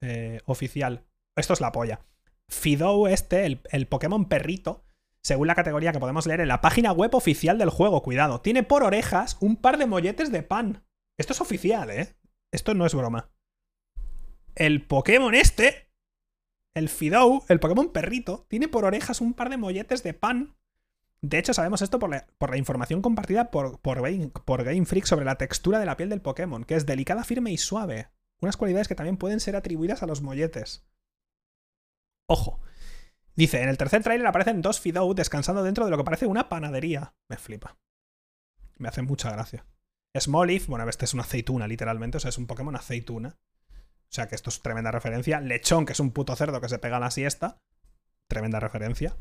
Eh, oficial. Esto es la polla. Fido este, el, Pokémon perrito, según la categoría que podemos leer en la página web oficial del juego, cuidado, tiene por orejas un par de molletes de pan. Esto es oficial, ¿eh? Esto no es broma. El Pokémon este, el Fido el Pokémon perrito, tiene por orejas un par de molletes de pan. De hecho, sabemos esto por la, información compartida por, por, por Game Freak sobre la textura de la piel del Pokémon, que es delicada, firme y suave. Unas cualidades que también pueden ser atribuidas a los molletes. Ojo. Dice, en el tercer tráiler aparecen dos Fidou descansando dentro de lo que parece una panadería. Me flipa. Me hace mucha gracia. Smoliv, bueno, este es una aceituna, literalmente, o sea, es un Pokémon aceituna. O sea, que esto es tremenda referencia. Lechón, que es un puto cerdo que se pega a la siesta. Tremenda referencia.